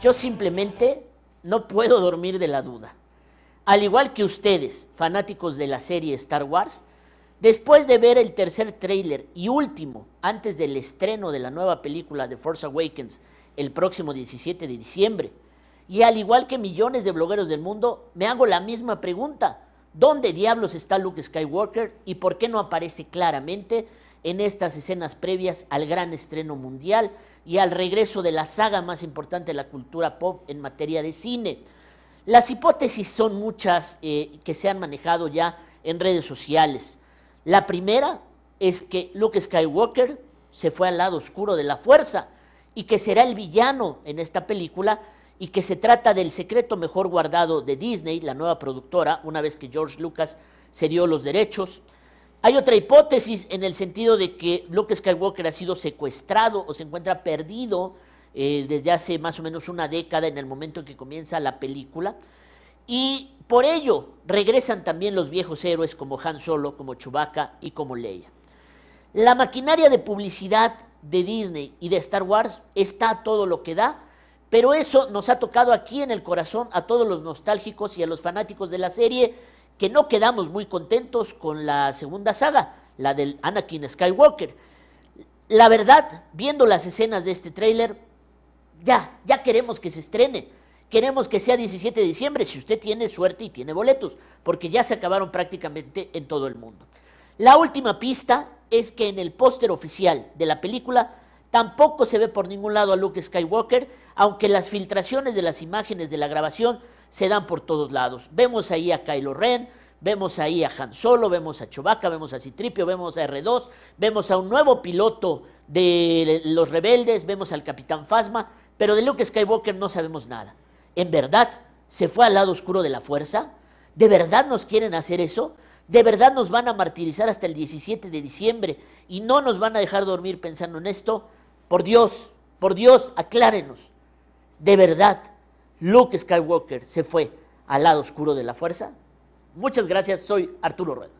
Yo simplemente no puedo dormir de la duda. Al igual que ustedes, fanáticos de la serie Star Wars, después de ver el tercer tráiler y último antes del estreno de la nueva película de Force Awakens el próximo 17 de diciembre, y al igual que millones de blogueros del mundo, me hago la misma pregunta. ¿Dónde diablos está Luke Skywalker y por qué no aparece claramente en estas escenas previas al gran estreno mundial y al regreso de la saga más importante de la cultura pop en materia de cine. Las hipótesis son muchas eh, que se han manejado ya en redes sociales. La primera es que Luke Skywalker se fue al lado oscuro de la fuerza y que será el villano en esta película y que se trata del secreto mejor guardado de Disney, la nueva productora, una vez que George Lucas cedió los derechos. Hay otra hipótesis en el sentido de que Luke Skywalker ha sido secuestrado o se encuentra perdido eh, desde hace más o menos una década en el momento en que comienza la película. Y por ello regresan también los viejos héroes como Han Solo, como Chewbacca y como Leia. La maquinaria de publicidad de Disney y de Star Wars está todo lo que da, pero eso nos ha tocado aquí en el corazón a todos los nostálgicos y a los fanáticos de la serie que no quedamos muy contentos con la segunda saga, la del Anakin Skywalker. La verdad, viendo las escenas de este tráiler, ya, ya queremos que se estrene. Queremos que sea 17 de diciembre, si usted tiene suerte y tiene boletos, porque ya se acabaron prácticamente en todo el mundo. La última pista es que en el póster oficial de la película tampoco se ve por ningún lado a Luke Skywalker, aunque las filtraciones de las imágenes de la grabación se dan por todos lados. Vemos ahí a Kylo Ren, vemos ahí a Han Solo, vemos a Chewbacca, vemos a Citripio, vemos a R2, vemos a un nuevo piloto de los rebeldes, vemos al Capitán Fasma pero de Luke Skywalker no sabemos nada. ¿En verdad se fue al lado oscuro de la fuerza? ¿De verdad nos quieren hacer eso? ¿De verdad nos van a martirizar hasta el 17 de diciembre y no nos van a dejar dormir pensando en esto? Por Dios, por Dios, aclárenos. ¿De verdad Luke Skywalker se fue al lado oscuro de la fuerza? Muchas gracias, soy Arturo Rueda.